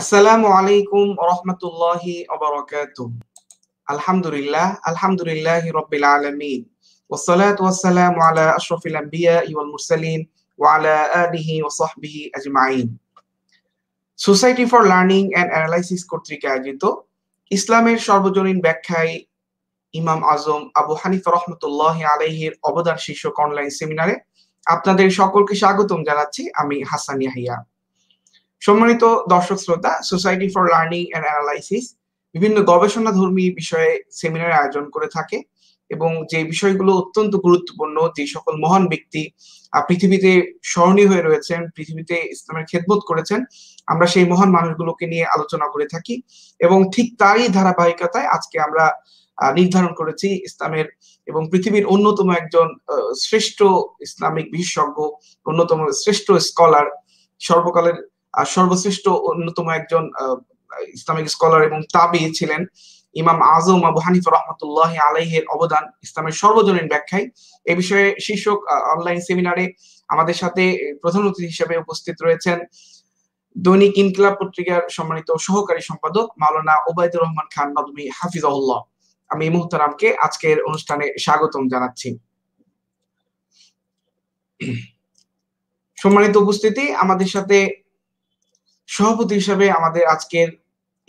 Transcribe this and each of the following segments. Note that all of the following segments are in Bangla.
আসসালামু আলাইকুম রহমতুল্লাহি আলহামদুলিল্লাহ আলহামদুলিল্লাহ রব্বিল আলামিন والصلاة والسلام على أشرف الأنبياء والمرسلين وعلى آله وصحبه أجمعين society for learning and analysis কর্তৃক আয়োজিত ইসলামের সর্বজনীন ব্যাখ্যায় ইমাম আজম আবু হানিফ রহমতুল্লাহ আলহির অবদান শীর্ষক অনলাইন সেমিনারে আপনাদের সকলকে স্বাগতম জানাচ্ছি আমি হাসান ইয়াহিয়া সম্মানিত দর্শক শ্রোতা society for learning and analysis বিভিন্ন গবেষণা ধর্মী বিষয়ে সেমিনার আয়োজন করে থাকে এবং যে বিষয়গুলো অত্যন্ত গুরুত্বপূর্ণ যে সকল মহান ব্যক্তি পৃথিবীতে স্মরণীয় হয়ে রয়েছেন পৃথিবীতে ইসলামের খেদবোধ করেছেন আমরা সেই মহান মানুষগুলোকে নিয়ে আলোচনা করে থাকি এবং ঠিক তারই ধারাবাহিকতায় আজকে আমরা নির্ধারণ করেছি ইসলামের এবং পৃথিবীর অন্যতম একজন শ্রেষ্ঠ ইসলামিক বিশেষজ্ঞ অন্যতম শ্রেষ্ঠ স্কলার সর্বকালের সর্বশ্রেষ্ঠ অন্যতম একজন ইসলামিক স্কলার এবং তাবি ছিলেন ইমাম আজম আবু হানিফ রহমতুল্লাহ আলহের অবদান ইসলামের সর্বজনীন ব্যাখ্যায় এ বিষয়ে শীর্ষক অনলাইন সেমিনারে আমাদের সাথে প্রধান অতিথি হিসেবে উপস্থিত রয়েছেন দৈনিক ইনকিলাব পত্রিকার সম্মানিত সহকারী সম্পাদক মাওলানা ওবায়দুর রহমান খান নদমি হাফিজাহুল্লাহ আমি মুহতারামকে আজকের অনুষ্ঠানে স্বাগতম জানাচ্ছি সম্মানিত উপস্থিতি আমাদের সাথে সভাপতি হিসেবে আমাদের আজকের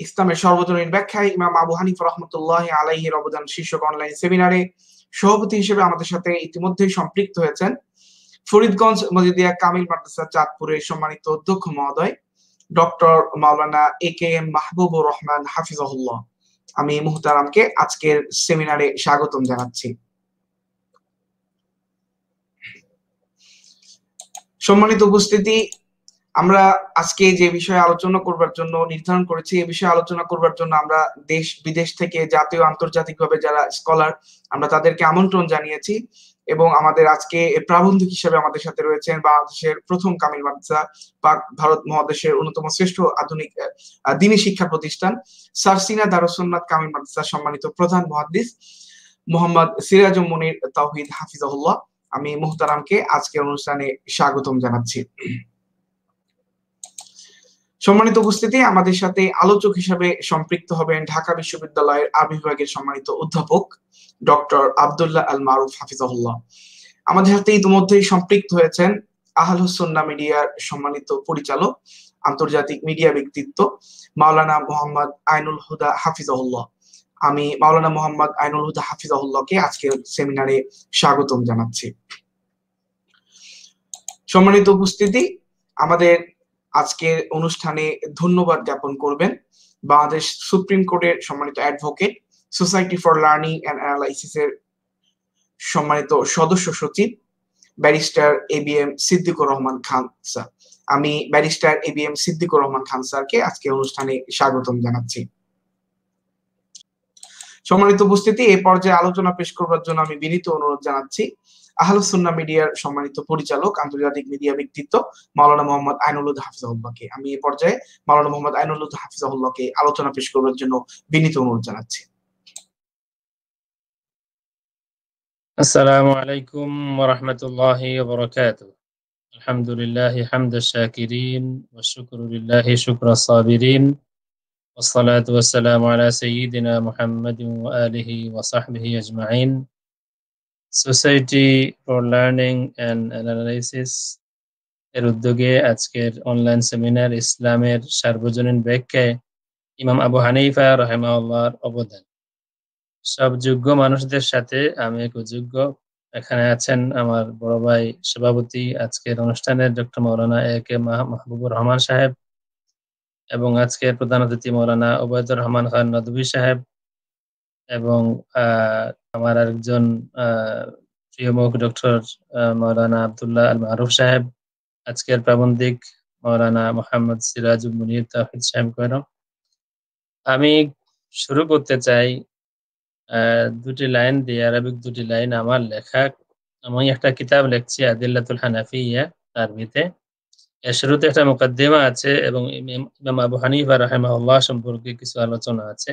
ইসলামের সর্বজনীন ব্যাখ্যায় ইমাম আবু হানিফ রহমতুল্লাহ আলাইহির অবদান শীর্ষক অনলাইন সেমিনারে সভাপতি হিসেবে আমাদের সাথে ইতিমধ্যে সম্পৃক্ত হয়েছেন ফরিদগঞ্জ মজিদিয়া কামিল মাদ্রাসা চাঁদপুরের সম্মানিত অধ্যক্ষ মহোদয় ডক্টর মাওলানা A K M Mahbubur Rahman হাফিজাহুল্লাহ আমি মুহতারামকে আজকের সেমিনারে স্বাগতম জানাচ্ছি সম্মানিত উপস্থিতি আমরা আজকে যে বিষয়ে আলোচনা করবার জন্য নির্ধারণ করেছি এ বিষয়ে আলোচনা করবার জন্য আমরা দেশ বিদেশ থেকে জাতীয় আন্তর্জাতিকভাবে যারা স্কলার আমরা তাদেরকে আমন্ত্রণ জানিয়েছি এবং আমাদের আজকে প্রাবন্ধিক হিসেবে আমাদের সাথে রয়েছেন বাংলাদেশের প্রথম কামিল মাদ্রাসা পাক ভারত মহাদেশের অন্যতম শ্রেষ্ঠ আধুনিক দিনে শিক্ষা প্রতিষ্ঠান সারসিনা দারুসন্নাথ কামিল মাদ্রাসার সম্মানিত প্রধান মহাদিস মোহাম্মদ সিরাজ মনির তাহিদ হাফিজ আমি মুহতারামকে আজকের অনুষ্ঠানে স্বাগতম জানাচ্ছি সম্মানিত উপস্থিতি আমাদের সাথে আলোচক হিসাবে সম্পৃক্ত হবেন ঢাকা বিশ্ববিদ্যালয়ের আবির্ভাগের সম্মানিত অধ্যাপক ডক্টর আবদুল্লাহ আল মারুফ হাফিজাহুল্লাহ আমাদের সাথে ইতিমধ্যে সম্পৃক্ত হয়েছেন আহল হুসন্না মিডিয়ার সম্মানিত পরিচালক আন্তর্জাতিক মিডিয়া ব্যক্তিত্ব মাওলানা মোহাম্মদ আইনুল হুদা হাফিজাহুল্লাহ আমি মাওলানা মোহাম্মদ আইনুল হুদা হাফিজাহুল্লাহকে আজকের সেমিনারে স্বাগতম জানাচ্ছি সম্মানিত উপস্থিতি আমাদের আজকের অনুষ্ঠানে ধন্যবাদ জ্ঞাপন করবেন বাংলাদেশ সুপ্রিম কোর্টের সম্মানিত advocate society for learning and analysis এর সম্মানিত সদস্য সচিব barrister A B M Siddiqur Rahman Khan sir আমি barrister A B M Siddiqur Rahman Khan স্যারকে আজকে অনুষ্ঠানে স্বাগতম জানাচ্ছি সম্মানিত উপস্থিতি এই পর্যায়ে আলোচনা পেশ করবার জন্য আমি বিনীত অনুরোধ জানাচ্ছি আহলুসুন্না মিডিয়ার সম্মানিত পরিচালক আন্তর্জাতিক মিডিয়া ব্যক্তিত্ব মাওলানা মোহাম্মদ আইনুল হাফিজাহুল্লাহকে আমি এই পর্যায়ে মাওলানা মোহাম্মদ আইনুল হাফিজাহুল্লাহকে আলোচনা পেশ করবার জন্য বিনীত অনুরোধ জানাচ্ছি আসসালামু আলাইকুম ওয়া রাহমাতুল্লাহি ওয়া শাকিরিন ওয়া শুকরুলিল্লাহি শুকরা সাবিরিন সোসাইটি ফর লার্নিং سيدنا محمد এর উদ্যোগে আজকের অনলাইন সেমিনার ইসলামের সার্বজনীন ব্যাখ্যায় ইমাম আবু হানিফা রহেমাউল্লাহর অবদান সব যোগ্য মানুষদের সাথে আমি এক যোগ্য এখানে আছেন আমার বড় ভাই সভাপতি আজকের অনুষ্ঠানের ডক্টর মৌলানা এ কে মাহবুবুর রহমান সাহেব এবং আজকের প্রধান অতিথি মৌলানা ওবায়দুর রহমান খান নদী সাহেব এবং আমার আরেকজন প্রিয়মুখ ডক্টর মৌলানা আবদুল্লাহ আল মারুফ সাহেব আজকের প্রাবন্ধিক মৌলানা মোহাম্মদ সিরাজ মুনির তাহিদ সাহেব কেন আমি শুরু করতে চাই দুটি লাইন দিয়ে আরবিক দুটি লাইন আমার লেখা আমি একটা কিতাব লিখছি আদিল্লাতুল হানাফিয়া আরবিতে শুরুতে একটা মুকদ্দিমা আছে এবং ইমাম আবু হানিফা রাহিমাহুল্লাহ সম্পর্কে কিছু আলোচনা আছে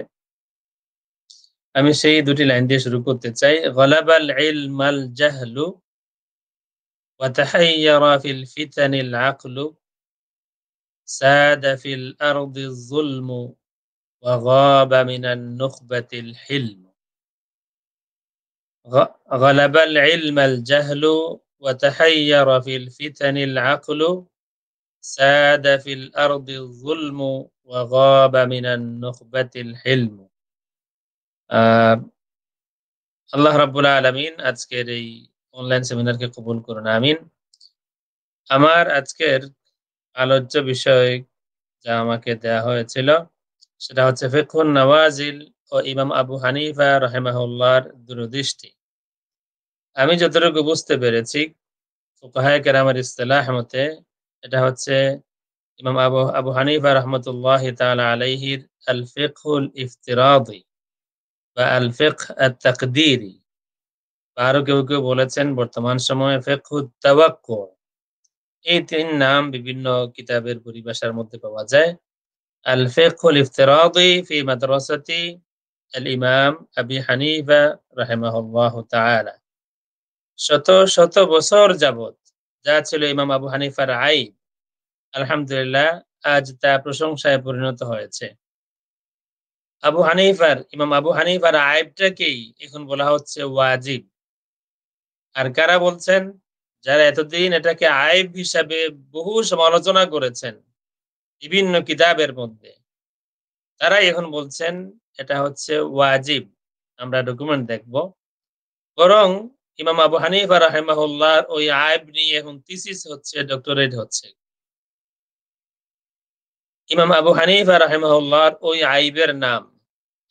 আমি সেই দুটি লাইন দিয়ে শুরু করতে চাই গলাবাল ইলমাল জাহলু وتحير في الفتن العقل ساد في الأرض الظلم وغاب من النخبة الحلم غلب العلم الجهل وتحير في الفتن العقل ساد في الأرض الظلم وغاب من النخبة الحلم আল্লাহ রাবুল আলমিন আজকের এই অনলাইন সেমিনারকে কবুল করুন আমিন আমার আজকের আলোচ্য বিষয় যা আমাকে দেয়া হয়েছিল সেটা হচ্ছে ফেকুন নওয়াজিল ও ইমাম আবু হানিফা রহেমাহুল্লাহর দূরদৃষ্টি আমি যতটুকু বুঝতে পেরেছি ফোকাহায় কেরামের ইস্তলাহ মতে এটা হচ্ছে ইমাম আবু আবু হানিফা রহমতুল্লাহ তালা আলাইহির আল ফিকুল ইফতিরাদি বা আল ফিক তকদিরি আরো কেউ কেউ বলেছেন বর্তমান সময়ে ফেকুদ তাওয়াক্ক এই তিন নাম বিভিন্ন কিতাবের পরিভাষার মধ্যে পাওয়া যায় আল ফেকুল ইফতিরাদি ফি মাদ্রাসাতি আল ইমাম আবি হানিফা রাহেমাহুল্লাহ তাআলা শত শত বছর যাবত যা ছিল ইমাম আবু হানিফার আইব আলহামদুলিল্লাহ আজ তা প্রশংসায় পরিণত হয়েছে আবু হানিফার ইমাম আবু হানিফার আয়েবটাকেই এখন বলা হচ্ছে ওয়াজিব আর কারা বলছেন যারা এতদিন এটাকে আয়েব হিসাবে বহু সমালোচনা করেছেন বিভিন্ন কিতাবের মধ্যে তারাই এখন বলছেন এটা হচ্ছে ওয়াজিব আমরা ডকুমেন্ট দেখব বরং ইমাম আবু হানিফা রাহেমাহুল্লাহর ওই আয়েব নিয়ে এখন থিসিস হচ্ছে ডক্টরেট হচ্ছে ইমাম আবু হানিফা রাহেমাহুল্লাহর ওই আইবের নাম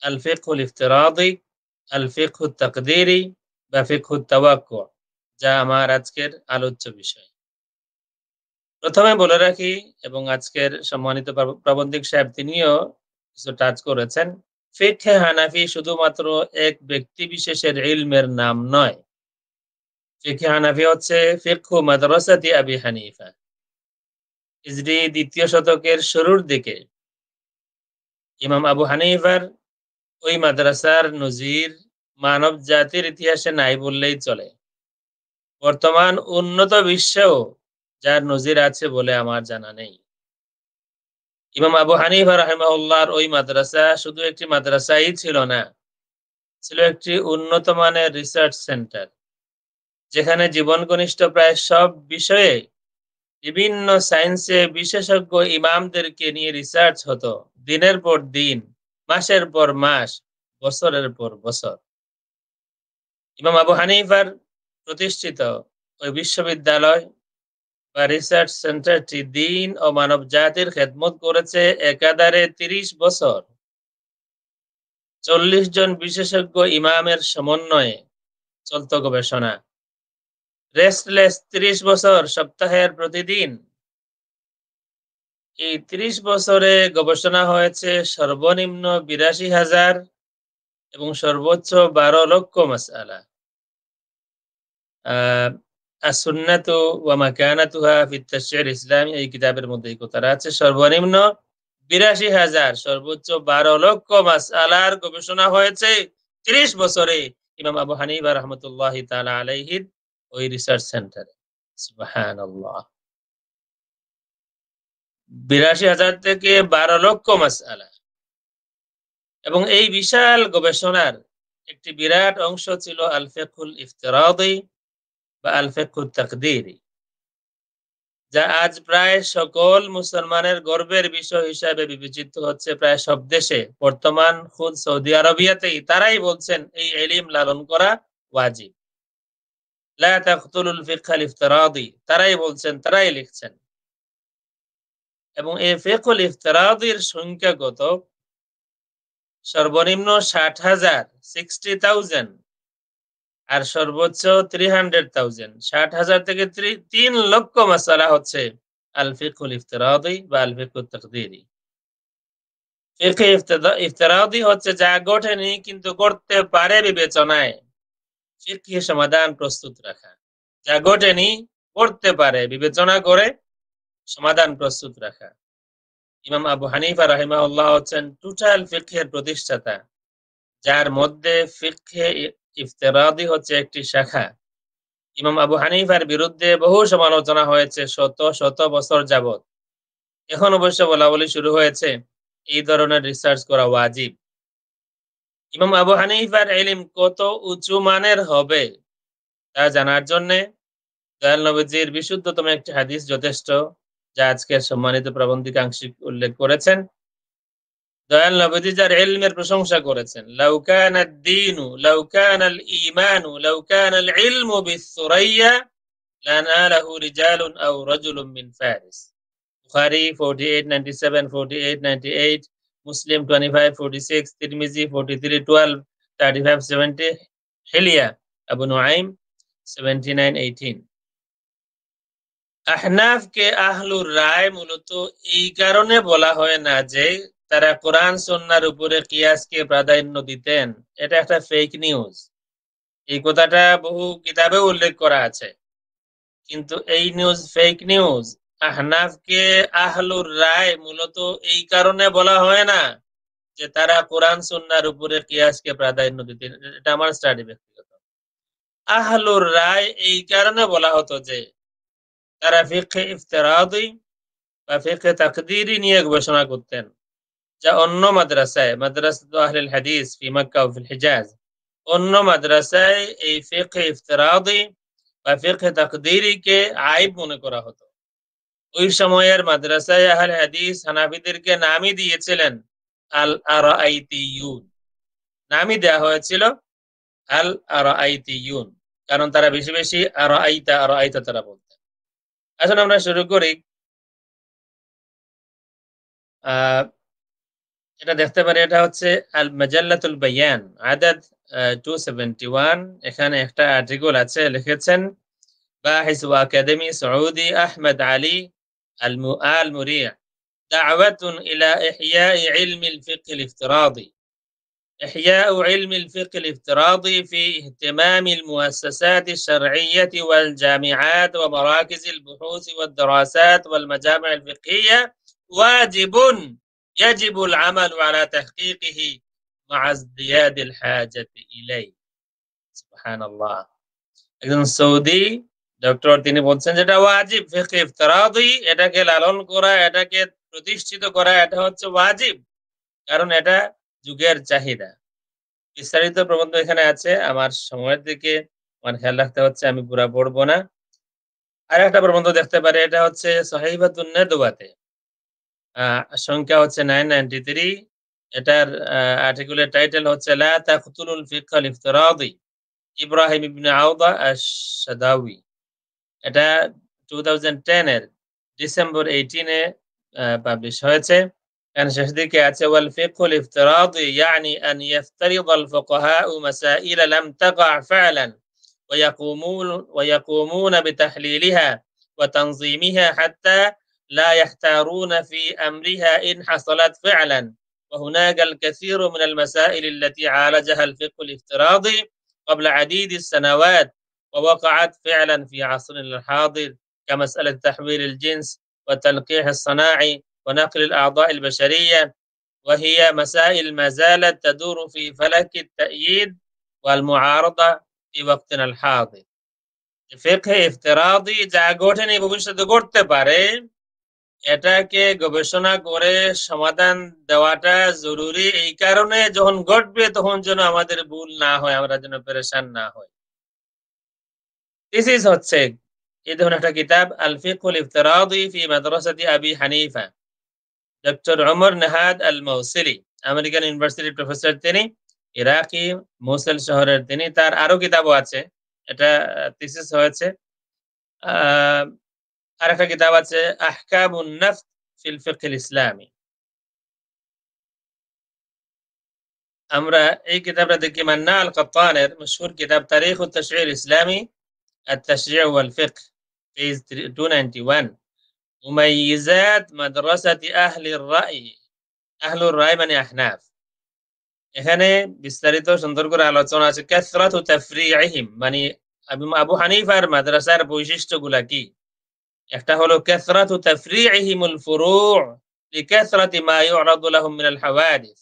আল ফেকুল ইফতরাদি আল ফেকুল তাকদিরি বা ফেকুল তাওয়াক্কু যা আমার আজকের আলোচ্য বিষয় প্রথমে বলে রাখি এবং আজকের সম্মানিত প্রাবন্ধিক সাহেব তিনিও কিছু টাচ করেছেন ফেকে হানাফি শুধুমাত্র এক ব্যক্তি বিশেষের ইলমের নাম নয় ফেকে হানাফি হচ্ছে ফেকু মাদ্রাসাতি আবি হানিফা হিজরি দ্বিতীয় শতকের শুরুর দিকে ইমাম আবু হানিফার ওই মাদ্রাসার নজির মানব জাতির ইতিহাসে নাই বললেই চলে বর্তমান উন্নত বিশ্বেও যার নজির আছে বলে আমার জানা নেই ইমাম আবু হানিফা রাহেমাউল্লাহর ওই মাদ্রাসা শুধু একটি মাদ্রাসাই ছিল না ছিল একটি উন্নত মানের রিসার্চ সেন্টার যেখানে জীবন কনিষ্ঠ প্রায় সব বিষয়ে বিভিন্ন সায়েন্সে বিশেষজ্ঞ ইমামদেরকে নিয়ে রিসার্চ হতো দিনের পর দিন মাসের পর মাস বছরের পর বছর ইমাম আবু হানিফার প্রতিষ্ঠিত ওই বিশ্ববিদ্যালয় বা রিসার্চ সেন্টারটি দিন ও মানব জাতির খেদমত করেছে একাধারে তিরিশ বছর চল্লিশ জন বিশেষজ্ঞ ইমামের সমন্বয়ে চলত গবেষণা রেস্টলেস ত্রিশ বছর সপ্তাহের প্রতিদিন এই ত্রিশ বছরে গবেষণা হয়েছে সর্বনিম্ন বিরাশি হাজার এবং সর্বোচ্চ বারো লক্ষ মাসালা আসুন্নাতু ওয়া মাকানাতুহা ফিত্তাশির ইসলাম এই কিতাবের মধ্যে এই কথাটা আছে সর্বনিম্ন বিরাশি হাজার সর্বোচ্চ বারো লক্ষ মাস আলার গবেষণা হয়েছে ত্রিশ বছরে ইমাম আবু হানিবা রহমতুল্লাহ তালা আলাইহির ওই রিসার্চ সেন্টারে সুবাহান বিরাশি হাজার থেকে বারো লক্ষ মাস মাসালা এবং এই বিশাল গবেষণার একটি বিরাট অংশ ছিল আলফেকুল ইফতরাদি বা আলফেকুল তাকদিরি যা আজ প্রায় সকল মুসলমানের গর্বের বিষয় হিসাবে বিবেচিত হচ্ছে প্রায় সব দেশে বর্তমান খুদ সৌদি আরবিয়াতেই তারাই বলছেন এই এলিম লালন করা ওয়াজিব তারাই বলছেন তারাই লিখছেন এবং ফেকুল ইফতারাদির সর্বনিম্ন ষাট হাজার সিক্সটি থাউজেন্ড আর সর্বোচ্চ থ্রি হান্ড্রেড থাউজেন্ড ষাট হাজার থেকে তিন লক্ষ মশালা হচ্ছে আল ফিকুল ইফতারাদি বা আল তকদিরি ইফতারাদি হচ্ছে যা গঠেনি কিন্তু করতে পারে বিবেচনায় ফিকিহ সমাধান প্রস্তুত রাখা যা ঘটেনি পড়তে পারে বিবেচনা করে সমাধান প্রস্তুত রাখা ইমাম আবু হানিফা রাহিমাউল্লাহ হচ্ছেন টোটাল ফিকহের প্রতিষ্ঠাতা যার মধ্যে ফিক্ষে ইফতেরাদি হচ্ছে একটি শাখা ইমাম আবু হানিফার বিরুদ্ধে বহু সমালোচনা হয়েছে শত শত বছর যাবত এখন অবশ্য বলা বলি শুরু হয়েছে এই ধরনের রিসার্চ করা ওয়াজিব ইমাম আবু হানিফার এলিম কত উঁচু মানের হবে তা জানার জন্যে দয়াল নবীজির বিশুদ্ধতম একটি হাদিস যথেষ্ট যা আজকে সম্মানিত প্রাবন্ধিক উল্লেখ করেছেন দয়াল নবীজি যার এলমের প্রশংসা করেছেন লাউকান দিনু লাউকান আল ইমানু লাউকান আল ইলমু লানা লাহু রিজালুন আও রাজুলুম মিন ফারিস বুখারী 48 এইট 48 এইট মুসলিম টোয়েন্টি ফাইভ ফোরটি সিক্স তিরমিজি forty three twelve thirty five seventy হেলিয়া আবু নুআইম সেভেন্টি নাইন এইটিন আহনাফ কে আহলুর রায় মূলত এই কারণে বলা হয় না যে তারা কোরআন সন্ন্যার উপরে কিয়াসকে প্রাধান্য দিতেন এটা একটা ফেক নিউজ এই কথাটা বহু কিতাবে উল্লেখ করা আছে কিন্তু এই নিউজ ফেক নিউজ আহনাফকে আহলুর রায় মূলত এই কারণে বলা হয় না যে তারা কোরআন সুন্নার উপরে কিয়াসকে প্রাধান্য দিতেন এটা আমার স্টাডি ব্যক্তিগত আহলুর রায় এই কারণে বলা হতো যে তারা ফিখে ইফতারাদি বা ফিখে তাকদিরি নিয়ে গবেষণা করতেন যা অন্য মাদ্রাসায় মাদ্রাসা তো আহলিল হাদিস ফি মক্কা ফিল হিজাজ অন্য মাদ্রাসায় এই ফিখে ইফতারাদি বা ফিখে তাকদিরিকে আইব মনে করা হতো ওই সময়ের মাদ্রাসায় আহল হাদিস হানাফিদেরকে নামই দিয়েছিলেন আল আর নামই দেয়া হয়েছিল আল আর কারণ তারা বেশি বেশি আর আইতা আর আইতা তারা বলতে আসলে আমরা শুরু করি আহ এটা দেখতে পারি এটা হচ্ছে আল মেজাল্লাতুল বাইয়ান আদাদ টু সেভেন্টি ওয়ান এখানে একটা আর্টিকল আছে লিখেছেন হিসু একাডেমি সৌদি আহমেদ আলী آل مريع دعوة إلى إحياء علم الفقه الافتراضي إحياء علم الفقه الافتراضي في اهتمام المؤسسات الشرعية والجامعات ومراكز البحوث والدراسات والمجامع الفقهية واجب يجب العمل على تحقيقه مع ازدياد الحاجة إليه سبحان الله السعودي ডক্টর তিনি বলছেন যেটা ওয়াজিব ফিকহ ইফতারাদি এটাকে লালন করা এটাকে প্রতিষ্ঠিত করা এটা হচ্ছে ওয়াজিব কারণ এটা যুগের চাহিদা বিস্তারিত প্রবন্ধ এখানে আছে আমার সময়ের দিকে আমার খেয়াল রাখতে হচ্ছে আমি পুরা পড়বো না আর একটা প্রবন্ধ দেখতে পারে এটা হচ্ছে সহিবাতুন্নে দোবাতে সংখ্যা হচ্ছে নাইন নাইনটি থ্রি এটার আর্টিকুলের টাইটেল হচ্ছে লা তাকতুলুল ফিকহ ইফতারাদি ইব্রাহিম ইবনে আউদা আশ-সাদাউই এটা টু থাউজেন্ড টেনের ডিসেম্বর এইটিনে পাবলিশ হয়েছে এর শেষ দিকে আছে ওয়াল ফিকুল ইফতিরাদি يعني أن يفترض الفقهاء مسائل لم تقع فعلا ويقومون ويقومون بتحليلها وتنظيمها حتى لا يحتارون في أمرها إن حصلت فعلا وهناك الكثير من المسائل التي عالجها الفقه الافتراضي قبل عديد السنوات ووقعت فعلا في عصرنا الحاضر كمسألة تحويل الجنس والتلقيح الصناعي ونقل الأعضاء البشرية وهي مسائل ما زالت تدور في فلك التأييد والمعارضة في وقتنا الحاضر فقه افتراضي যা গঠনে دقورت باري اتاكي এটাকে গবেষণা করে সমাধান দেওয়াটা জরুরি এই কারণে যখন ঘটবে তখন যেন আমাদের ভুল না হয় আমরা যেন পরেশান না হয় দিস ইজ হচ্ছে এই ধরনের একটা কিতাব আল ফিকুল ইফতারাদি ফি মাদ্রাসাতি আবি হানিফা ডক্টর ওমর নাহাদ আল মৌসিলি আমেরিকান ইউনিভার্সিটি প্রফেসর তিনি ইরাকি মোসেল শহরের তিনি তার আরো কিতাবও আছে এটা থিসিস হয়েছে আর একটা কিতাব আছে আহকামুন নফ ফিল ফিকহিল ইসলামী আমরা এই কিতাবটা দেখি মান্না আল কত্তানের মশহুর কিতাব তারিখ ও তশরির ইসলামী التشريع والفقه فيز 291 مميزات مدرسة أهل الرأي أهل الرأي من أحناف هنا بستريتو شندر قرأ على كثرة تفريعهم مني أبو حنيفة مدرسة بوششت قلقي يفتحوا كثرة تفريعهم الفروع لكثرة ما يعرض لهم من الحوادث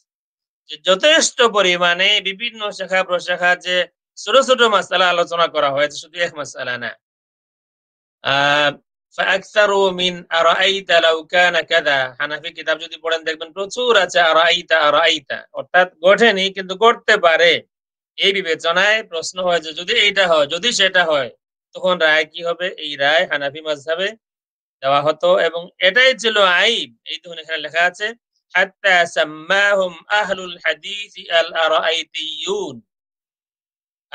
যথেষ্ট পরিমাণে বিভিন্ন শাখা প্রশাখা যে ছোট ছোট মাসালা আলোচনা করা হয়েছে শুধু এক মাসালা না প্রশ্ন হয় যে যদি এইটা হয় যদি সেটা হয় তখন রায় কি হবে এই রায় হানাফি মাঝহাবে দেওয়া হতো এবং এটাই ছিল আইব এই তখন এখানে লেখা আছে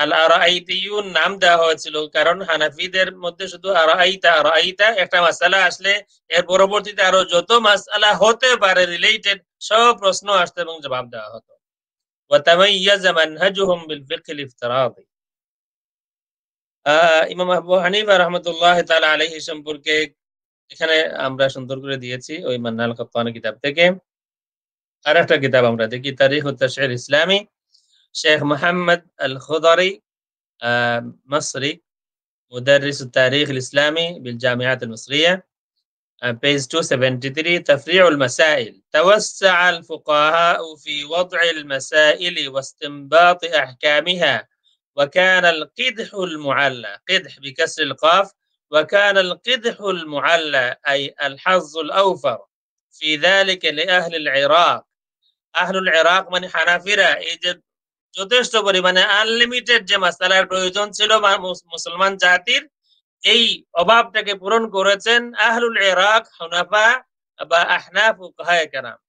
আল আরাইতিউন নাম দেওয়া হয়েছিল কারণ হানাফিদের মধ্যে শুধু আরাইতা আরাইতা একটা মাসালা আসলে এর পরবর্তীতে আরো যত মাসালা হতে পারে রিলেটেড সব প্রশ্ন আসতো এবং জবাব দেওয়া হতো ইমাম আবু হানিফা তাআলা আলহি সম্পর্কে এখানে আমরা সুন্দর করে দিয়েছি ওই মান্নাল খতান কিতাব থেকে আর একটা কিতাব আমরা দেখি তারিখ হত্যাশের ইসলামী شيخ محمد الخضري آه، مصري مدرس التاريخ الإسلامي بالجامعات المصرية آه، page 273 تفريع المسائل توسع الفقهاء في وضع المسائل واستنباط أحكامها وكان القدح المعلى قدح بكسر القاف وكان القدح المعلى أي الحظ الأوفر في ذلك لأهل العراق أهل العراق من حنافرة يجب যথেষ্ট পরিমাণে আনলিমিটেড যে মাসালার প্রয়োজন ছিল মুসলমান জাতির এই অভাবটাকে পূরণ করেছেন আহলুল ইরাক হুনাফা বা আহনাফ উকাহায় কেরাম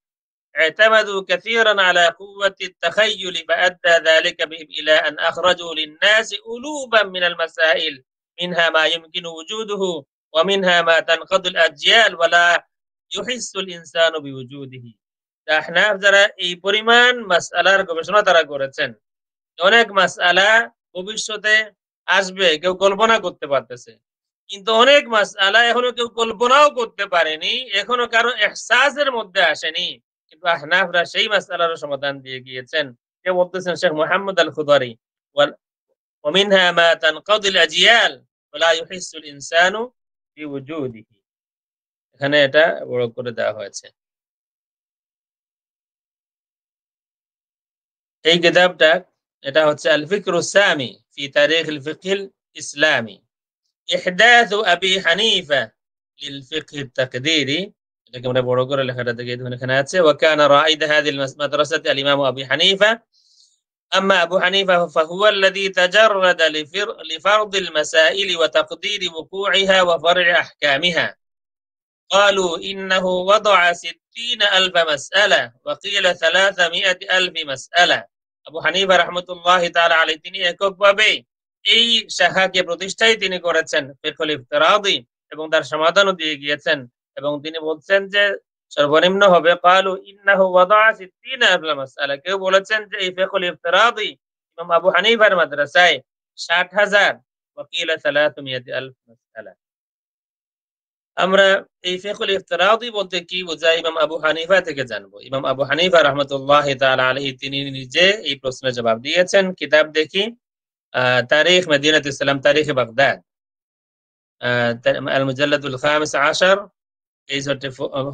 اعتمدوا كثيرا على قوة التخيل فأدى ذلك بهم إلى أن أخرجوا للناس ألوبا من المسائل منها ما يمكن وجوده ومنها ما تنقض الأجيال ولا يحس الإنسان بوجوده আহনাফ যারা এই পরিমাণ মাসআলার গবেষণা তারা করেছেন অনেক মাসআলা ভবিষ্যতে আসবে কেউ কল্পনা করতে পারতেছে কিন্তু অনেক মাসআলা এখনো কেউ কল্পনাও করতে পারেনি এখনো কারো এহসাসের মধ্যে আসেনি কিন্তু আহনাফরা সেই মাসআলার সমাধান দিয়ে গিয়েছেন কে বলতেছেন শেখ মোহাম্মদ আল খুদারি ومنها ما আজিয়াল الأجيال ولا يحس ইনসানু بوجوده এখানে এটা বড় করে দেওয়া হয়েছে এই কিতাবটা এটা হচ্ছে আল ফিকর সামি ফি তারিখ আল ফিকহিল ইসলামি ইহদাথ আবি হানিফা লিল ফিকহ তাকদিরি এটা আমরা বড় করে লেখাটা দেখে এখানে আছে ওয়া কানা রাইদ হাদিল মাদ্রাসাতি আল ইমাম আবি হানিফা أما أبو حنيفة فهو الذي تجرد لفرض المسائل وتقدير وقوعها وفرع أحكامها قالوا إنه وضع ست ستين ألف مسألة وقيل ثلاثمائة ألف مسألة আবু হানিফা রহমতুল্লাহ তার আলী তিনি এককভাবে এই শাখাকে প্রতিষ্ঠাই তিনি করেছেন ফেকুল ইফতারাদি এবং তার সমাধানও দিয়ে গিয়েছেন এবং তিনি বলছেন যে সর্বনিম্ন হবে কালু ইন্নাহু ওয়াদা সিদ্দিন আবলা মাসআলা কেউ বলেছেন যে এই ফেকুল ইফতারাদি ইমাম আবু হানিফার মাদ্রাসায় ষাট হাজার ওয়াকিল সালাতুমিয়াতি আলফ মাসআলা আমরা এই ফেকুল ইফতরাদি বলতে কি বোঝায় ইমাম আবু হানিফা থেকে জানবো ইমাম আবু হানিফা রহমতুল্লাহ আলহী তিনি নিজে এই প্রশ্নের জবাব দিয়েছেন কিতাব দেখি তারিখ মদিনাত ইসলাম তারিখ বাগদাদ আল মুজাল্লাদুল খামিস আশার এই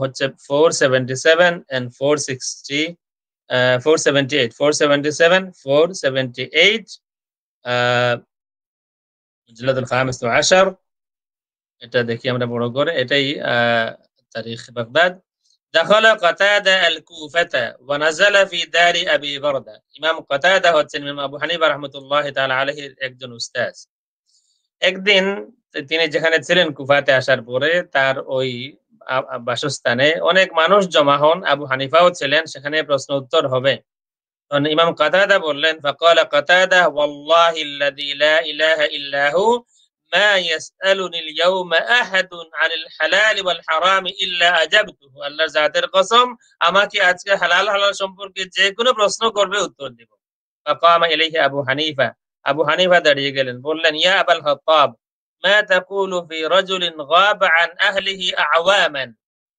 হচ্ছে four seventy seven and four sixty four seventy eight four seventy seven four seventy eight মুজাল্লাদুল খামিস আশার এটা দেখি আমরা বড় করে এটাই তারিখ বাগদাদ دخل قتادة الكوفة ونزل في دار أبي بردة ইমাম قتادة হচ্ছেন ইমাম আবু হানিফা রাহমাতুল্লাহি তাআলা আলাইহির একজন উস্তাদ একদিন তিনি যেখানে ছিলেন কুফাতে আসার পরে তার ওই বাসস্থানে অনেক মানুষ জমা হন আবু হানিফাও ছিলেন সেখানে প্রশ্ন উত্তর হবে ইমাম কাতাদা বললেন ফকাল কাতাদা ওয়াল্লাহি আল্লাযী লা ইলাহা ইল্লা ما يسألني اليوم أحد عن الحلال والحرام إلا أجبته আল্লাহ জাতের أما كي আজকে حلال হালাল সম্পর্কে যে কোনো برسنو করবে উত্তর ديبو فقام إليه أبو حنيفة أبو حنيفة داري গেলেন بولن يا أبا الخطاب ما تقول في رجل غاب عن أهله أعواما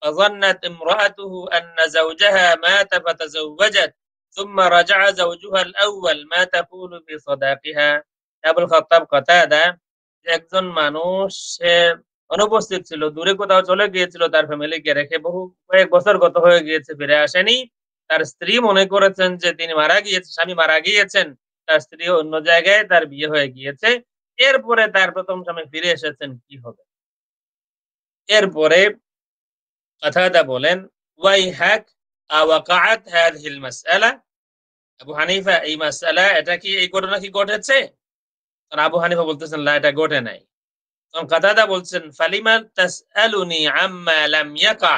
فظنت امرأته أن زوجها مات فتزوجت ثم رجع زوجها الأول ما تقول في صداقها أبو الخطاب قتادة একজন মানুষ অনুপস্থিত ছিল দূরে কোথাও চলে গিয়েছিল তার ফ্যামিলিকে রেখে বহু কয়েক বছর গত হয়ে গিয়েছে ফিরে আসেনি তার স্ত্রী মনে করেছেন যে তিনি মারা গিয়েছে স্বামী মারা গিয়েছেন তার স্ত্রী অন্য জায়গায় তার বিয়ে হয়ে গিয়েছে এরপরে তার প্রথম স্বামী ফিরে এসেছেন কি হবে এরপরে কথাটা বলেন ওয়াই হ্যাক আওয়াকাত হ্যাদ হিল মাসালা আবু হানিফা এই মাসালা এটা কি এই ঘটনা কি ঘটেছে আবু হানিফা বলতেছেন লা এটা ঘটে নাই তখন কাতাদা বলছেন ফালিমা তাসআলুনি আম্মা লাম ইয়াকা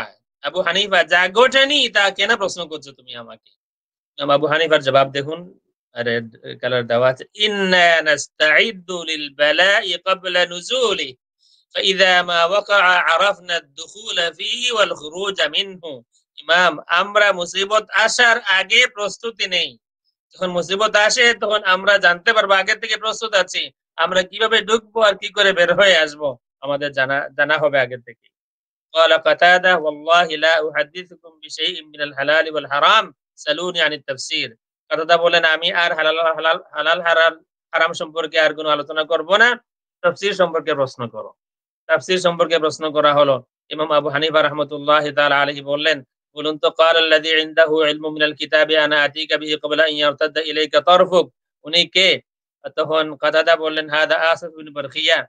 আবু হানিফা যা গোটেনি তা কেন প্রশ্ন করছো তুমি আমাকে আবু হানিফার জবাব দেখুন আরে কালার দেওয়া আছে ইন্না নাস্তাঈদু লিল বালাই ক্বাবলা নুজুলি فاذا ما وقع عرفنا الدخول فيه والخروج منه ইমাম আমরা মুসিবত আসার আগে প্রস্তুতি নেই যখন মুসিবত আসে তখন আমরা জানতে পারবো আগে থেকে প্রস্তুত আছি আমরা কিভাবে ঢুকবো আর কি করে বের হয়ে আসব আমাদের জানা জানা হবে আগে থেকে قال قتادة والله لا أحدثكم بشيء من الحلال والحرام سألوني عن التفسير قتادة কোনো আলোচনা করব না তাফসীর সম্পর্কে প্রশ্ন করো তাফসীর সম্পর্কে প্রশ্ন করা হলো ইমাম আবু হানিফা রাহমাতুল্লাহ তাআলা আলাইহি বললেন قلنت قال الذي عنده علم من الكتاب انا اتيك به قبل ان يرتد اليك طرفك اني كي اتهون قد هذا اسف بن برخيا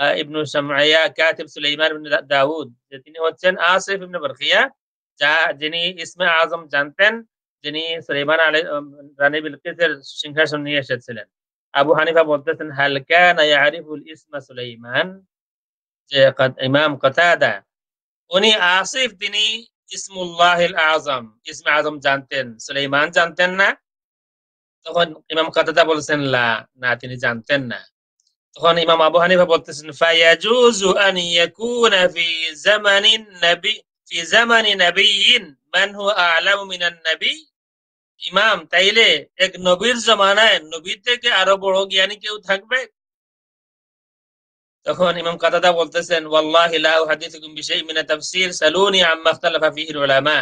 آه، ابن شمعيا كاتب سليمان بن داوود جتني وچن اسف بن برخيا جا جني اسم اعظم جانتن جني سليمان علي راني بالقصر سنگھاسن ني اسچلن ابو حنيفه بولتسن هل كان يعرف الاسم سليمان جي قد امام قتاده اني اسف ديني ইসমুল্লাহিল আজম ইসমে আজম জানতেন জানতেন না তখন ইমাম কাতাদা বলছেন লা না তিনি জানতেন না তখন ইমাম আবু হানিফা বলতেছেন ফায়াজুজু আন ইয়াকুনা ফি জামানিন ফি জামানি মান মিনান ইমাম তাইলে এক নবীর জমানায় নবী থেকে আরো বড় জ্ঞানী কেউ থাকবে তখন ইমাম কাতাদা বলতেছেন ওয়াল্লাহি লা উহাদিসুকুম বিশাই মিনা তাফসীর সালুনি আম্মা ইখতালাফা ফিহি উলামা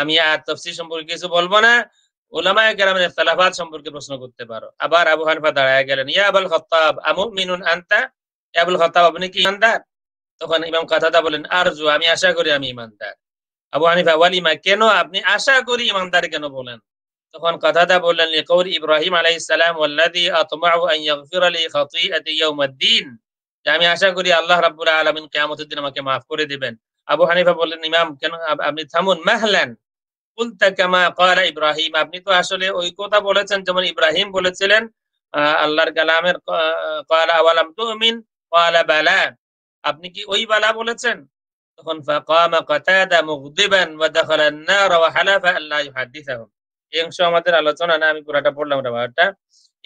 আমি আর তাফসীর সম্পর্কে কিছু বলবো না উলামায়ে কেরামের ইখতিলাফাত সম্পর্কে প্রশ্ন করতে পারো আবার আবু হানিফা দাঁড়ায় গেলেন ইয়া আবুল খাত্তাব আমুমিনুন আনতা ইয়া আবুল খাত্তাব আপনি কি ইমানদার তখন ইমাম কাতাদা বলেন আরজু আমি আশা করি আমি ইমানদার আবু হানিফা ওয়ালিমা কেন আপনি আশা করি ইমানদার কেন বলেন তখন কাতাদা বললেন লিকাউল ইব্রাহিম আলাইহিস সালাম ওয়াল্লাযী আতমাউ আন ইয়াগফিরা লি খাতিআতি ইয়াউমাদ্দিন আমি আশা করি আল্লাহ রাব্বুল আলমিন কেয়ামতের দিন আমাকে মাফ করে দিবেন আবু হানিফা বললেন ইমাম কেন আপনি থামুন মাহলান ইব্রাহিম আপনি তো আসলে ওই কথা বলেছেন যেমন ইব্রাহিম বলেছিলেন আল্লাহর কালামের আওয়ালাম তুমিন কালা বালা আপনি কি ওই বালা বলেছেন তখন ফাকামা কাতাদা মুগদিবান ওয়া দাখালা না নার ওয়া হালাফা আল্লা ইউহাদিসাহুম এই অংশ আমাদের আলোচনা না আমি পুরাটা পড়লাম ওটা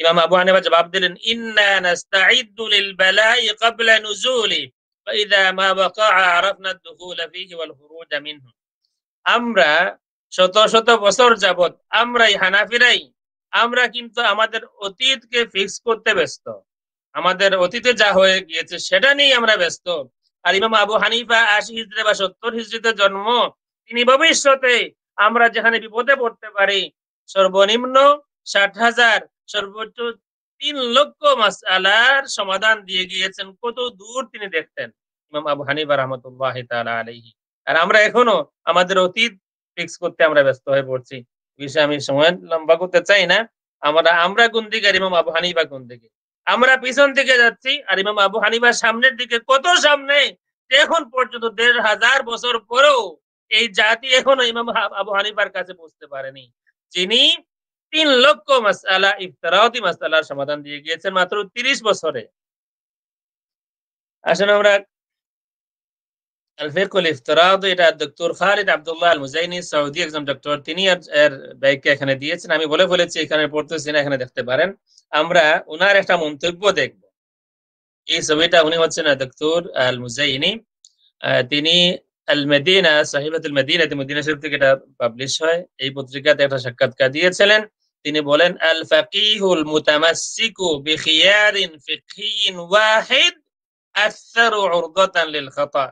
ইমাম আবু হানিফা জবাব দিলেন ইন্না নাস্তাঈদু লিল বালাই ক্বাবলা নুজুলি فاذا ما وقع عرفنا الدخول فيه والخروج منه আমরা শত শত বছর যাবত আমরাই হানাফিরাই আমরা কিন্তু আমাদের অতীতকে ফিক্স করতে ব্যস্ত আমাদের অতীতে যা হয়ে গিয়েছে সেটা নিয়ে আমরা ব্যস্ত আর ইমাম আবু হানিফা আশি হিজড়ে বা সত্তর হিজড়িতে জন্ম তিনি ভবিষ্যতে আমরা যেখানে বিপদে পড়তে পারি সর্বনিম্ন ষাট হাজার সর্বোচ্চ তিন লক্ষ মাসালার সমাধান দিয়ে গিয়েছেন কত দূর তিনি দেখতেন ইমাম আবু হানিবা রহমতুল্লাহ আলহি আর আমরা এখনো আমাদের অতীত ফিক্স করতে আমরা ব্যস্ত হয়ে পড়ছি বিষয়ে আমি সময় লম্বা করতে চাই না আমরা আমরা কোন দিকে আর ইমাম আবু হানিবা কোন দিকে আমরা পিছন দিকে যাচ্ছি আর ইমাম আবু হানিবা সামনের দিকে কত সামনে এখন পর্যন্ত দেড় হাজার বছর পরেও এই জাতি এখনো ইমাম আবু হানিবার কাছে বুঝতে পারেনি যিনি তিন লক্ষ মাসালা ইফতারাহতি মাসালার সমাধান দিয়ে গিয়েছেন মাত্র তিরিশ বছরে আসলে আমরা আলফেকুল ইফতারাদ এটা ডক্টর খালিদ আব্দুল্লাহ আল মুজাইনি সৌদি একজন ডক্টর তিনি এর ব্যয়কে এখানে দিয়েছেন আমি বলে বলেছি এখানে পড়তেছি না এখানে দেখতে পারেন আমরা উনার একটা মন্তব্য দেখব এই ছবিটা উনি হচ্ছেন ডক্টর আল মুজাইনি তিনি আল মেদিনা সাহিবাতুল মেদিনা মদিনা শরীফ থেকে এটা পাবলিশ হয় এই পত্রিকাতে একটা সাক্ষাৎকার দিয়েছিলেন তিনি বলেন আল ফাকিহুল মুতামাসসিকু বিখিয়ারিন ফিকহিন ওয়াহিদ আকসারু উরদাতান লিল খাতা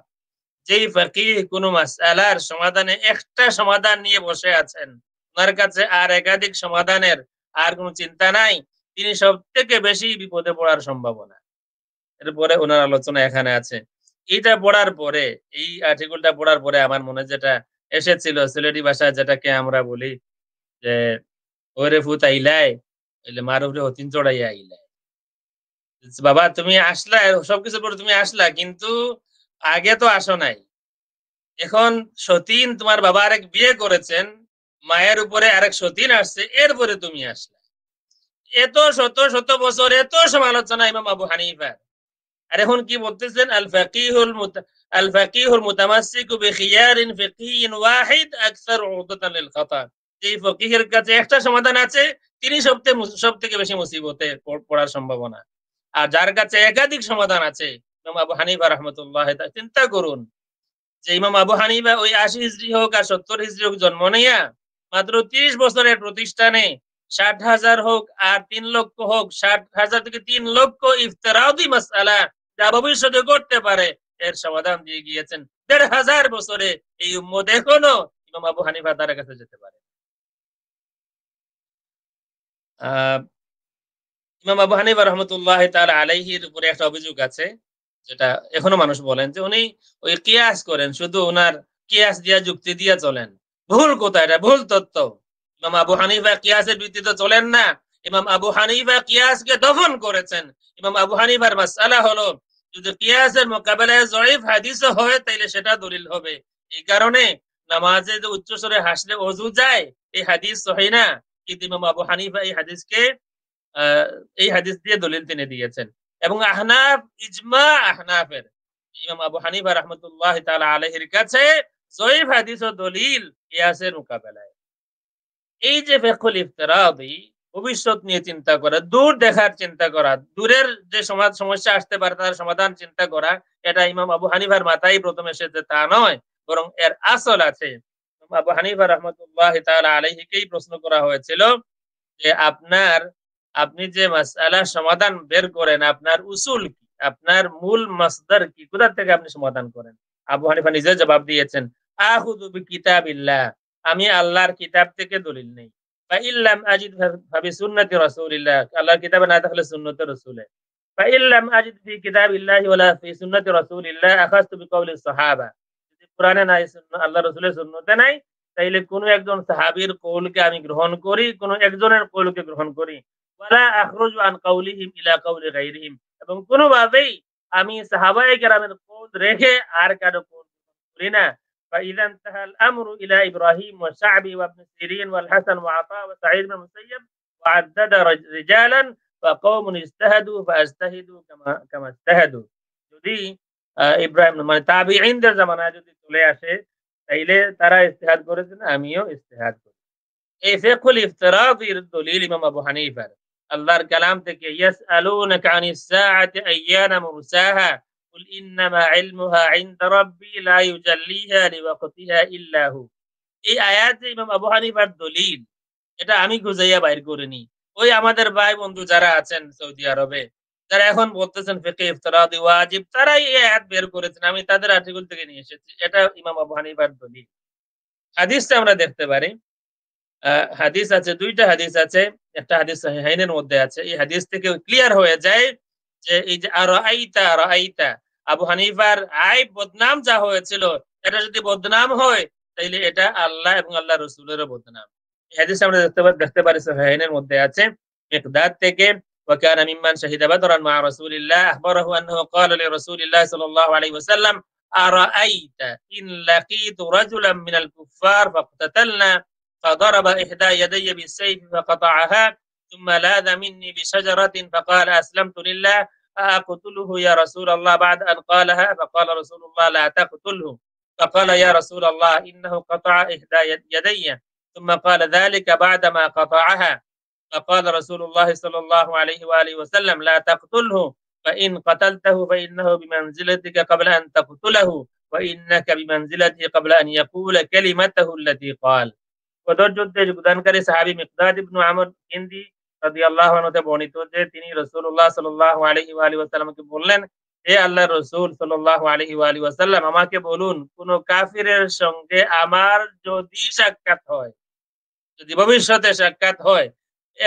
যেই ফাকিহ কোন মাসআলার সমাধানে একটা সমাধান নিয়ে বসে আছেন ওনার কাছে আর একাধিক সমাধানের আর কোনো চিন্তা নাই তিনি সব থেকে বেশি বিপদে পড়ার সম্ভাবনা এরপরে ওনার আলোচনা এখানে আছে এটা পড়ার পরে এই আর্টিকেলটা পড়ার পরে আমার মনে যেটা এসেছিল সিলেটি ভাষায় যেটাকে আমরা বলি যে ওরে ফুত আইলাই এলে মার উপরে হতিন চড়াইয়া আইলাই বাবা তুমি আসলা সবকিছুর পরে তুমি আসলা কিন্তু আগে তো আসো নাই এখন সতীন তোমার বাবা আরেক বিয়ে করেছেন মায়ের উপরে আরেক সতীন আসছে এরপরে তুমি আসলা এত শত শত বছর এত সমালোচনা ইমাম আবু হানিফা আর এখন কি বলতেছেন আল ফাকিহুল আল ফাকিহুল মুতামাসসিকু বিখিয়ারিন ফাকিহিন ওয়াহিদ আকসার উদাতান লিল খাতা যে ফকিহের কাছে একটা সমাধান আছে তিনি সবথেকে সব থেকে বেশি মুসিবতে পড়ার সম্ভাবনা আর যার কাছে একাধিক সমাধান আছে ইমাম আবু হানিফা রহমতুল্লাহ চিন্তা করুন যে ইমাম আবু হানিফা ওই আশি হিজড়ি হোক আর সত্তর হিজড়ি হোক জন্ম নেয়া মাত্র তিরিশ বছরের প্রতিষ্ঠানে ষাট হাজার হোক আর তিন লক্ষ হোক ষাট হাজার থেকে তিন লক্ষ ইফতারাউদি মাসালা যা ভবিষ্যতে করতে পারে এর সমাধান দিয়ে গিয়েছেন দেড় হাজার বছরে এই উম্মত এখনো ইমাম আবু হানিফা তার কাছে যেতে পারে ইমাম আবু হানিফ রহমতুল্লাহ তার আলাইহির উপরে একটা অভিযোগ আছে যেটা এখনো মানুষ বলেন যে উনি ওই কেয়াস করেন শুধু ওনার কেয়াস দিয়া যুক্তি দিয়া চলেন ভুল কোথায় এটা ভুল তত্ত্ব ইমাম আবু হানিফা কিয়াসের ভিত্তিতে চলেন না ইমাম আবু হানিফা কিয়াসকে দফন করেছেন ইমাম আবু হানিফার মাসালা হলো যদি কিয়াসের মোকাবেলায় জয়ীফ হাদিস হয় তাইলে সেটা দলিল হবে এই কারণে নামাজে যে উচ্চ স্বরে হাসলে অজু যায় এই হাদিস সহি না কিন্তু আবু হানিফা এই হাদিসকে এই হাদিস দিয়ে দলিল তিনি দিয়েছেন এবং আহনাফ ইজমা আহনাফের ইমাম আবু হানিফা রহমতুল্লাহ তালা কাছে জয়ীফ হাদিস ও দলিল ইয়াসের মোকাবেলায় এই যে ফেকুল ইফতারাদি ভবিষ্যৎ নিয়ে চিন্তা করা দূর দেখার চিন্তা করা দূরের যে সমাজ সমস্যা আসতে পারে তার সমাধান চিন্তা করা এটা ইমাম আবু হানিফার মাথায় প্রথম এসেছে তা নয় বরং এর আসল আছে আবু হানিফা রহমতুল্লাহ আলহিকেই প্রশ্ন করা হয়েছিল যে আপনার আপনি যে মাসালার সমাধান বের করেন আপনার উসুল কি আপনার মূল মাসদার কি কোথা থেকে আপনি সমাধান করেন আবু হানিফা নিজে জবাব দিয়েছেন আহুদুবি কিতাব ইল্লাহ আমি আল্লাহর কিতাব থেকে দলিল নেই বা ইল্লাম আজিদ ভাবি সুন্নতি আল্লাহর কিতাবে না থাকলে সুন্নত রসুলে فإن لم أجد في كتاب الله ولا في سنة رسول الله أخذت بقول কোরআনে নাই সুন্নাহ আল্লাহ রাসূলের সুন্নতে নাই তাইলে কোন একজন সাহাবীর কওলকে আমি গ্রহণ করি কোন একজনের কওলকে গ্রহণ করি ওয়ালা আখরুজ আন কাউলিহিম ইলা কাউলি গায়রিহিম এবং কোন ভাবেই আমি সাহাবায়ে কেরামের কওল রেখে আর কারো কওল করি না فإذا انتهى الأمر إلى إبراهيم والشعبي وابن سيرين والحسن وعطاء وسعيد بن المسيب وعدد رجالا فقوم اجتهدوا فاجتهدوا كما كما اجتهدوا যদি ইব্রাহিম মানে ইন্দের জামানায় যদি চলে আসে তাইলে তারা ইস্তেহাদ করেছেন আমিও ইস্তেহাদ করি এই ফেকুল ইফতরাদির দলিল ইমাম আবু হানিফার আল্লাহর কালাম থেকে আইয়ানা এই ইমাম আবু হানিফার দলিল এটা আমি গুজাইয়া বাইর করিনি ওই আমাদের ভাই বন্ধু যারা আছেন সৌদি আরবে যারা এখন বলতেছেন ফেকে দেওয়া আজিব তারাই এই বের করেছেন আমি তাদের আর্টিকেল থেকে নিয়ে এসেছি এটা ইমাম আবু হানিফার দলি হাদিসটা আমরা দেখতে পারি হাদিস আছে দুইটা হাদিস আছে একটা হাদিস হাইনের মধ্যে আছে এই হাদিস থেকে ক্লিয়ার হয়ে যায় যে এই যে আর আইতা আর আইতা আবু হানিফার আই বদনাম যা হয়েছিল এটা যদি বদনাম হয় তাইলে এটা আল্লাহ এবং আল্লাহ রসুলের বদনাম হাদিস আমরা দেখতে দেখতে পারি হাইনের মধ্যে আছে মেকদার থেকে وكان ممن شهد بدرا مع رسول الله أخبره أنه قال لرسول الله صلى الله عليه وسلم أرأيت إن لقيت رجلا من الكفار فاقتتلنا فضرب إحدى يدي بالسيف فقطعها ثم لاذ مني بشجرة فقال أسلمت لله أقتله يا رسول الله بعد أن قالها فقال رسول الله لا تقتله فقال يا رسول الله إنه قطع إحدى يدي ثم قال ذلك بعدما قطعها فقال رسول الله صلى الله عليه وآله وسلم لا تقتله فإن قتلته فإنه بمنزلتك قبل أن تقتله وإنك بمنزلته قبل أن يقول كلمته التي قال ودر جد جدان كري صحابي مقداد بن عمر كندي رضي الله عنه تبوني توجه تيني رسول الله صلى الله عليه وآله وسلم كبولن بولن اي رسول صلى الله عليه وآله وسلم اما كي بولون كنو كافر شنگ امار جو دي شكت هوي جو دي ببشت شكت هوي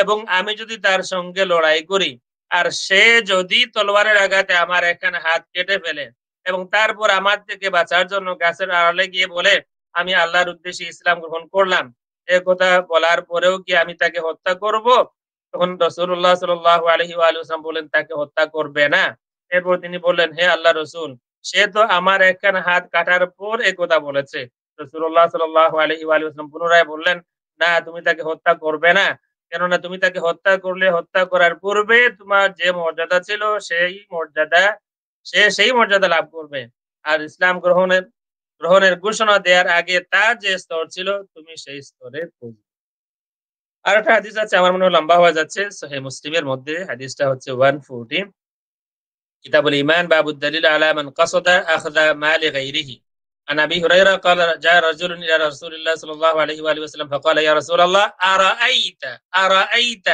এবং আমি যদি তার সঙ্গে লড়াই করি আর সে যদি তলোয়ারের আঘাতে আমার এখানে হাত কেটে ফেলে এবং তারপর আমার থেকে বাঁচার জন্য গাছের আড়ালে গিয়ে বলে আমি আল্লাহর উদ্দেশ্যে ইসলাম গ্রহণ করলাম এ কথা বলার পরেও কি আমি তাকে হত্যা করব তখন রসুল্লাহ সাল আলহি আলুসলাম বলেন তাকে হত্যা করবে না এরপর তিনি বললেন হে আল্লাহ রসুল সে তো আমার একখানে হাত কাটার পর এ কথা বলেছে রসুল্লাহ সাল আলহি আলুসলাম পুনরায় বললেন না তুমি তাকে হত্যা করবে না কেননা তুমি তাকে হত্যা করলে হত্যা করার পূর্বে তোমার যে মর্যাদা ছিল সেই মর্যাদা সে সেই মর্যাদা লাভ করবে আর ইসলাম গ্রহণের গ্রহণের ঘোষণা দেওয়ার আগে তার যে স্তর ছিল তুমি সেই স্তরে পৌঁছবে আর একটা হাদিস আছে আমার মনে হয় লম্বা হওয়া যাচ্ছে সহে মুসলিমের মধ্যে হাদিসটা হচ্ছে ওয়ান ফোরটি কিতাবুল ইমান বাবুদ্দালিল আলামান কাসদা আখদা মালি গাইরিহি عن ابي هريره قال جاء رجل الى رسول الله صلى الله عليه واله وسلم فقال يا رسول الله ارايت ارايت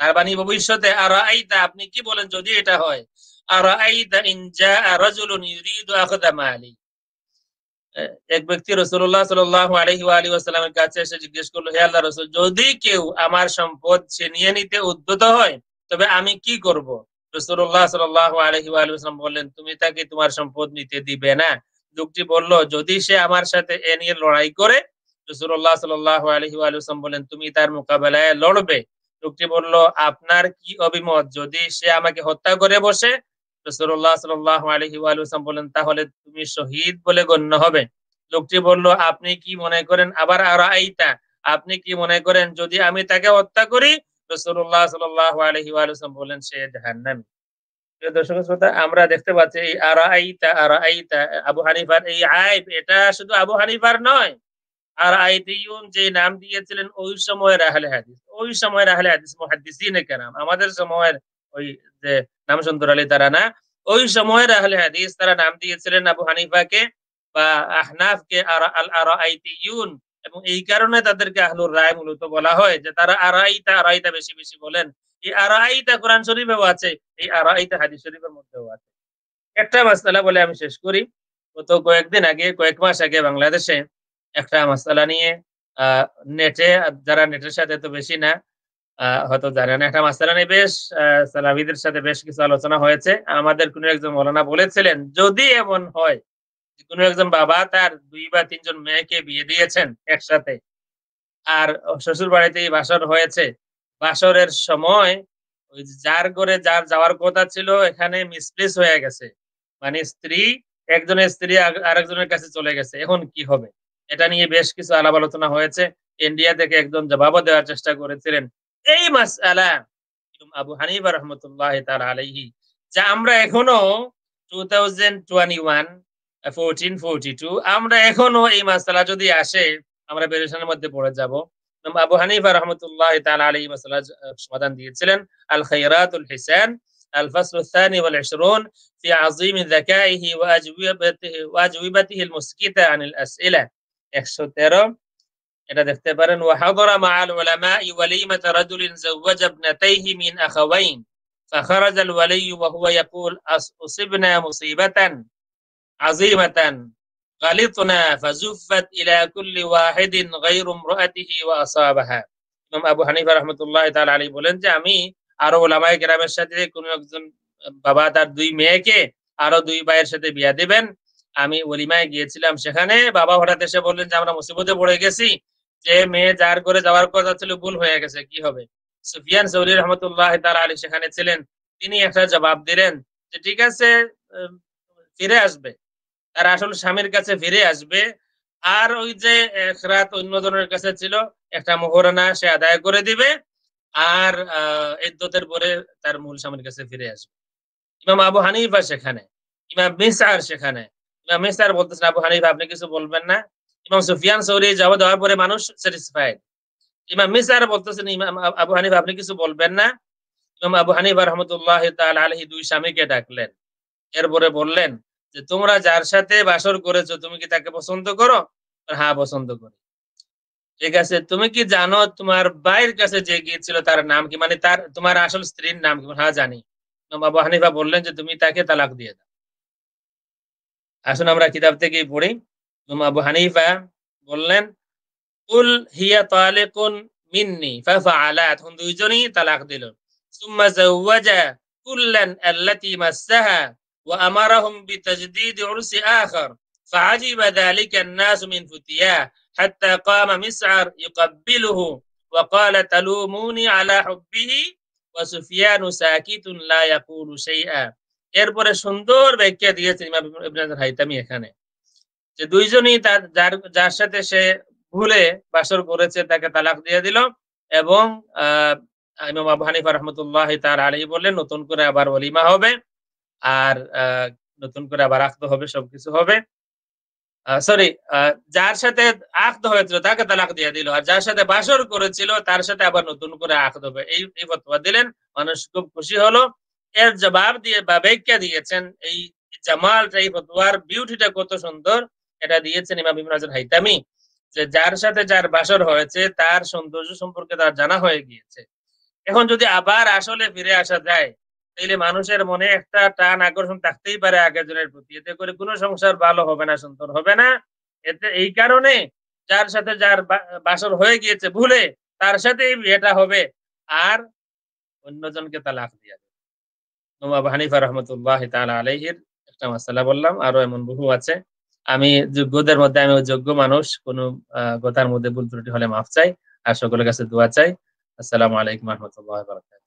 তার বাণী মানে ভবিষ্যতে আপনি কি বলেন যদি এটা হয় রাজুলুন ইউরিদু আখদা মালি এক ব্যক্তি রাসূলুল্লাহ সাল্লাল্লাহু আলাইহি ওয়া আলিহি ওয়াসাল্লামের কাছে এসে জিজ্ঞেস করলো হে আল্লাহর রাসূল যদি কেউ আমার সম্পদ ছিনিয়ে নিতে উদ্যত হয় তবে আমি কি করব রাসূলুল্লাহ সাল্লাল্লাহু আলাইহি ওয়া আলিহি ওয়াসাল্লাম বললেন তুমি তাকে তোমার সম্পদ নিতে দিবে না লোকটি বলল যদি সে আমার সাথে এ নিয়ে লড়াই করে রসুল্লাহ সাল্লাহ আলহি আলুসাম বলেন তুমি তার মোকাবেলায় লড়বে লোকটি বলল আপনার কি অভিমত যদি সে আমাকে হত্যা করে বসে রসুল্লাহ সাল্লাহ আলহি আলুসাম বলেন তাহলে তুমি শহীদ বলে গণ্য হবে লোকটি বলল আপনি কি মনে করেন আবার আর আইতা আপনি কি মনে করেন যদি আমি তাকে হত্যা করি রসুল্লাহ সাল্লাহ আলহি আলুসাম বলেন সে জাহান্নামী দর্শক শ্রোতা আমরা দেখতে পাচ্ছি এই আরাইতা আরাইতা আবু হানিফার এই আইব এটা শুধু আবু হানিফার নয় আর আইতিউন যে নাম দিয়েছিলেন ওই সময়ের আহলে হাদিস ওই সময়ের আহলে হাদিস মুহাদ্দিসিনে কেরাম আমাদের সময়ের ওই যে নাম সুন্দর আলী তারা না ওই সময়ের আহলে হাদিস তারা নাম দিয়েছিলেন আবু হানিফাকে বা আহনাফকে আর আল আর আরাইতিউন এবং এই কারণে তাদেরকে আহলুর রায় মূলত বলা হয় যে তারা আরাইতা আরাইতা বেশি বেশি বলেন এই আরাইতা কোরআন শরীফেও আছে এই আরাইতা হাদিস শরীফের মধ্যেও আছে একটা মাসালা বলে আমি শেষ করি গত কয়েকদিন আগে কয়েক মাস আগে বাংলাদেশে একটা মাসালা নিয়ে নেটে যারা নেটের সাথে তো বেশি না হয়তো জানে না একটা মাসালা নিয়ে বেশ সালাবিদের সাথে বেশ কিছু আলোচনা হয়েছে আমাদের কোনো একজন মৌলানা বলেছিলেন যদি এমন হয় কোনো একজন বাবা তার দুই বা তিনজন মেয়েকে বিয়ে দিয়েছেন একসাথে আর শ্বশুর বাড়িতেই বাসর হয়েছে বাসরের সময় ওই যার করে যার যাওয়ার কথা ছিল এখানে মিসপ্লেস হয়ে গেছে মানে স্ত্রী একজনের স্ত্রী আরেকজনের কাছে চলে গেছে এখন কি হবে এটা নিয়ে বেশ কিছু আলাপ আলোচনা হয়েছে ইন্ডিয়া থেকে একজন জবাবও দেওয়ার চেষ্টা করেছিলেন এই মাস আলা আবু হানিবা রহমতুল্লাহ তার আলাইহি যা আমরা এখনো টু থাউজেন্ড টোয়েন্টি ওয়ান আমরা এখনো এই মাসালা যদি আসে আমরা পেরেশানের মধ্যে পড়ে যাব আবু হানিফা রহমতুল্লাহ তালা আলী মাসালা সমাধান দিয়েছিলেন আল খৈরাতুল হিসান الفصل الثاني والعشرون في عظيم ذكائه وأجوبته وأجوبته المسكتة عن الأسئلة 113 এটা দেখতে পারেন وحضر مع العلماء وليمة رجل زوج ابنتيه من أخوين فخرج الولي وهو يقول أصبنا مصيبة عظيمة غلطنا فزفت إلى كل واحد غير امرأته وأصابها ইমাম আবু হানিফা রহমতুল্লাহ তাল আলী বলেন যে আমি আরো ওলামায় গ্রামের সাথে কোনো একজন বাবা তার দুই মেয়েকে আরো দুই ভাইয়ের সাথে বিয়া দেবেন আমি ওলিমায় গিয়েছিলাম সেখানে বাবা হঠাৎ এসে বললেন যে আমরা মুসিবতে পড়ে গেছি যে মেয়ে যার করে যাওয়ার কথা ছিল ভুল হয়ে গেছে কি হবে সুফিয়ান সৌরি রহমতুল্লাহ তাল আলী সেখানে ছিলেন তিনি একটা জবাব দিলেন যে ঠিক আছে ফিরে আসবে তারা আসল স্বামীর কাছে ফিরে আসবে আর ওই যে রাত অন্য জনের কাছে ছিল একটা মোহরানা সে আদায় করে দিবে আর ইদ্যতের পরে তার মূল স্বামীর কাছে ফিরে আসবে ইমাম আবু হানিফা সেখানে ইমাম মিসার সেখানে ইমাম মিসার বলতেছেন আবু হানিফা আপনি কিছু বলবেন না ইমাম সুফিয়ান সৌরি জবাব দেওয়ার পরে মানুষ স্যাটিসফাইড ইমাম মিসার বলতেছেন ইমাম আবু হানিফা আপনি কিছু বলবেন না ইমাম আবু হানিফা রহমতুল্লাহ তাল আলহি দুই স্বামীকে ডাকলেন এরপরে বললেন যে তোমরা যার সাথে বাসর করেছো তুমি কি তাকে পছন্দ করো হ্যাঁ পছন্দ করো ঠিক আছে তুমি কি জানো তোমার ভাইয়ের কাছে যে গিয়েছিল তার নাম কি মানে তার তোমার আসল স্ত্রীর নাম কি হ্যাঁ জানি বাবু হানিফা বললেন যে তুমি তাকে তালাক দিয়ে দাও আসুন আমরা কিতাব থেকে পড়ি আবু হানিফা বললেন উল হিয়া তালে কোন মিন্নি ফাফা আলা এখন দুইজনই তালাক দিল সুম্মা জাওয়াজা কুল্লান আল্লাতি মাসাহা وأمرهم بتجديد عرس آخر فعجب ذلك الناس من فتياه حتى قام مسعر يقبله وقال تلوموني على حبه وسفيان ساكت لا يقول شيئا এরপরে সুন্দর ব্যাখ্যা দিয়েছেন ইমাম ইবনে হাইতামি এখানে যে দুইজনই তার যার সাথে সে ভুলে বাসর করেছে তাকে তালাক দিয়ে দিল এবং ইমাম আবু হানিফা রহমতুল্লাহ তার আলী বললেন নতুন করে আবার ওলিমা হবে আর নতুন করে আবার আখদ হবে সবকিছু হবে সরি যার সাথে আঁকতে হয়েছিল তাকে তালাক দিয়ে দিল আর যার সাথে বাসর করেছিল তার সাথে আবার নতুন করে আঁকতে হবে এই এই ফতোয়া দিলেন মানুষ খুব খুশি হলো এর জবাব দিয়ে বা ব্যাখ্যা দিয়েছেন এই জামালটা এই ফতোয়ার বিউটিটা কত সুন্দর এটা দিয়েছেন ইমাম ইবনে হাজার হাইতামি যে যার সাথে যার বাসর হয়েছে তার সৌন্দর্য সম্পর্কে তার জানা হয়ে গিয়েছে এখন যদি আবার আসলে ফিরে আসা যায় তাইলে মানুষের মনে একটা টান আকর্ষণ থাকতেই পারে আগের জনের প্রতি এতে করে কোনো সংসার ভালো হবে না সুন্দর হবে না এতে এই কারণে যার সাথে যার বাসর হয়ে গিয়েছে ভুলে তার সাথেই বিয়েটা হবে আর অন্যজনকে তালাক দিয়া নবাব হানিফা রহমতুল্লাহ তালা আলহির একটা মশালা বললাম আরো এমন বহু আছে আমি যোগ্যদের মধ্যে আমি যোগ্য মানুষ কোনো কথার মধ্যে ভুল ত্রুটি হলে মাফ চাই আর সকলের কাছে দোয়া চাই আসসালামু আলাইকুম রহমতুল্লাহ